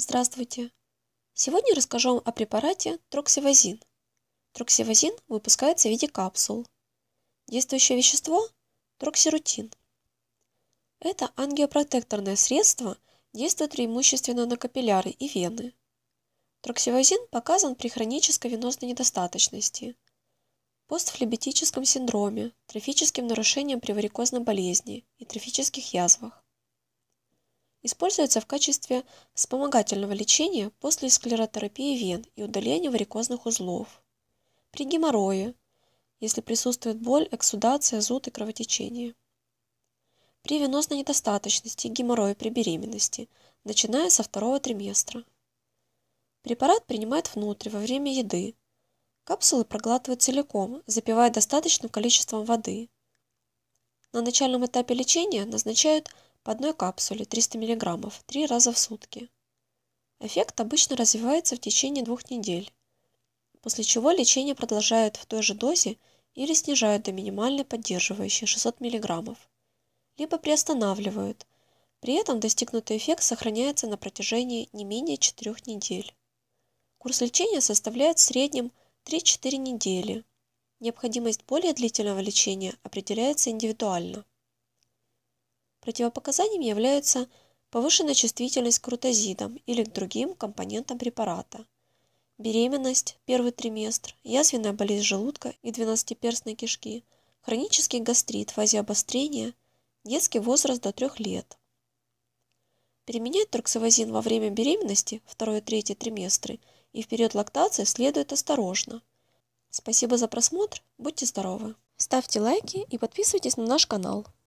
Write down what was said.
Здравствуйте! Сегодня расскажу вам о препарате троксивазин. Троксивазин выпускается в виде капсул. Действующее вещество – троксирутин. Это ангиопротекторное средство действует преимущественно на капилляры и вены. Троксивазин показан при хронической венозной недостаточности, постфлебетическом синдроме, трофическим нарушением при варикозной болезни и трофических язвах. Используется в качестве вспомогательного лечения после склеротерапии вен и удаления варикозных узлов. При геморрое, если присутствует боль, эксудация, зуд и кровотечение. При венозной недостаточности и геморрое при беременности, начиная со второго триместра. Препарат принимают внутрь, во время еды. Капсулы проглатывают целиком, запивая достаточным количеством воды. На начальном этапе лечения назначают по одной капсуле 300 мг три раза в сутки. Эффект обычно развивается в течение двух недель, после чего лечение продолжают в той же дозе или снижают до минимальной поддерживающей 600 мг, либо приостанавливают. При этом достигнутый эффект сохраняется на протяжении не менее 4 недель. Курс лечения составляет в среднем 3-4 недели. Необходимость более длительного лечения определяется индивидуально. Противопоказанием являются повышенная чувствительность к крутозидам или к другим компонентам препарата, беременность, первый триместр, язвенная болезнь желудка и двенадцатиперстной кишки, хронический гастрит в фазе обострения, детский возраст до 3 лет. Применять турксовозин во время беременности, второй и третий триместры и в период лактации следует осторожно. Спасибо за просмотр, будьте здоровы! Ставьте лайки и подписывайтесь на наш канал.